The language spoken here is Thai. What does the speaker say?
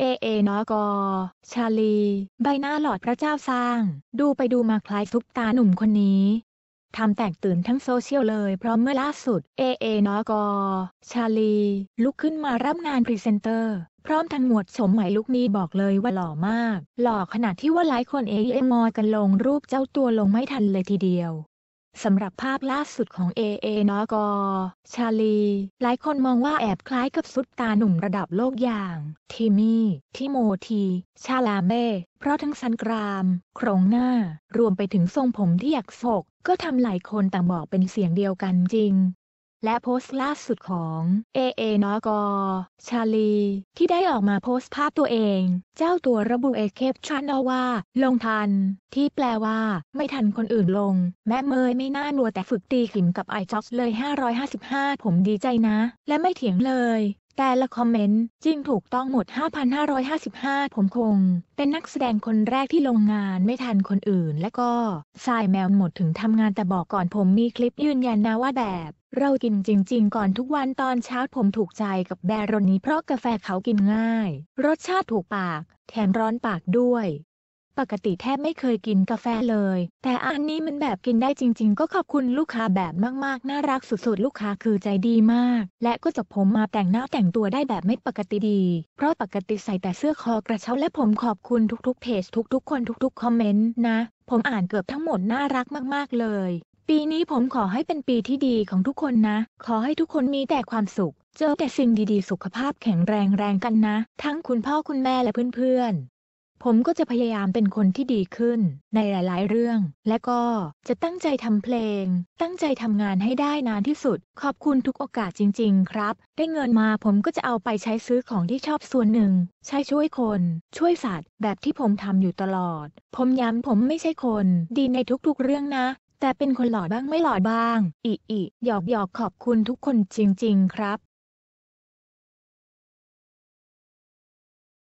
เอเอนอกอชาลี ใบหน้าหลอดพระเจ้าสร้าง ดูไปดูมาคล้ายซุปตาหนุ่มคนนี้ทำแตกตื่นทั้งโซเชียลเลยเพราะเมื่อล่าสุดเอเอนอกอชาลี ลุกขึ้นมารับงานพรีเซนเตอร์พร้อมทั้งหมวดสมใหม่ลุกนี้บอกเลยว่าหล่อมาก หล่อขนาดที่ว่าหลายคนเอเอมอกันลงรูปเจ้าตัวลงไม่ทันเลยทีเดียวสำหรับภาพล่าสุดของเอเอนอกอ ชาลี หลายคนมองว่าแอบคล้ายกับซุปตาหนุ่มระดับโลกอย่างทิมี่ทิโมที ชาลาเม่เพราะทั้งสันกราม โครงหน้ารวมไปถึงทรงผมที่หยักศก ก็ทำหลายคนต่างบอกเป็นเสียงเดียวกันจริงและโพสต์ล่าสุดของเอเอนอกอ ชาลี ที่ได้ออกมาโพสต์ภาพตัวเอง เจ้าตัวระบุเอเคปชันเอาว่า ลงทัน ที่แปลว่า ไม่ทันคนอื่นลง แม่เมยไม่น่านัวแต่ฝึกตีขิมกับไอจ็อกเลย 555 ผมดีใจนะ และไม่เถียงเลยแต่ละคอมเมนต์ จริงถูกต้องหมด5,555 ผมคง เป็นนักแสดงคนแรกที่ลงงานไม่ทันคนอื่น และก็สายแมวหมดถึงทำงานแต่บอกก่อนผมมีคลิปยืนยันนะว่าแบบ เรากินจริง ๆ ก่อนทุกวันตอนเช้าผมถูกใจกับแบรนด์นี้เพราะกาแฟเขากินง่าย รสชาติถูกปาก แถมร้อนปากด้วยปกติแทบไม่เคยกินกาแฟเลย แต่อันนี้มันแบบกินได้จริง ๆ ก็ขอบคุณลูกค้าแบบมากๆ น่ารักสุดๆ ลูกค้าคือใจดีมาก และก็จับผมมาแต่งหน้าแต่งตัวได้แบบไม่ปกติดี เพราะปกติใส่แต่เสื้อคอกระเช้าและผมขอบคุณทุกๆเพจ ทุก ๆ คนทุก ๆคอมเมนต์นะ ผมอ่านเกือบทั้งหมดน่ารักมากๆเลย ปีนี้ผมขอให้เป็นปีที่ดีของทุกคนนะ ขอให้ทุกคนมีแต่ความสุข เจอแต่สิ่งดีๆ สุขภาพแข็งแรงแรงกันนะ ทั้งคุณพ่อคุณแม่และเพื่อนๆผมก็จะพยายามเป็นคนที่ดีขึ้น ในหลาย ๆ เรื่อง และก็จะตั้งใจทำเพลง ตั้งใจทำงานให้ได้นานที่สุด ขอบคุณทุกโอกาสจริง ๆ ครับ ได้เงินมาผมก็จะเอาไปใช้ซื้อของที่ชอบส่วนหนึ่ง ใช้ช่วยคน ช่วยสัตว์ แบบที่ผมทำอยู่ตลอด ผมย้ำผมไม่ใช่คนดีในทุกๆ เรื่องนะ แต่เป็นคนหล่อบ้างไม่หล่อบ้างอีอิหยอกหยอกขอบคุณทุกคนจริง ๆ ครับ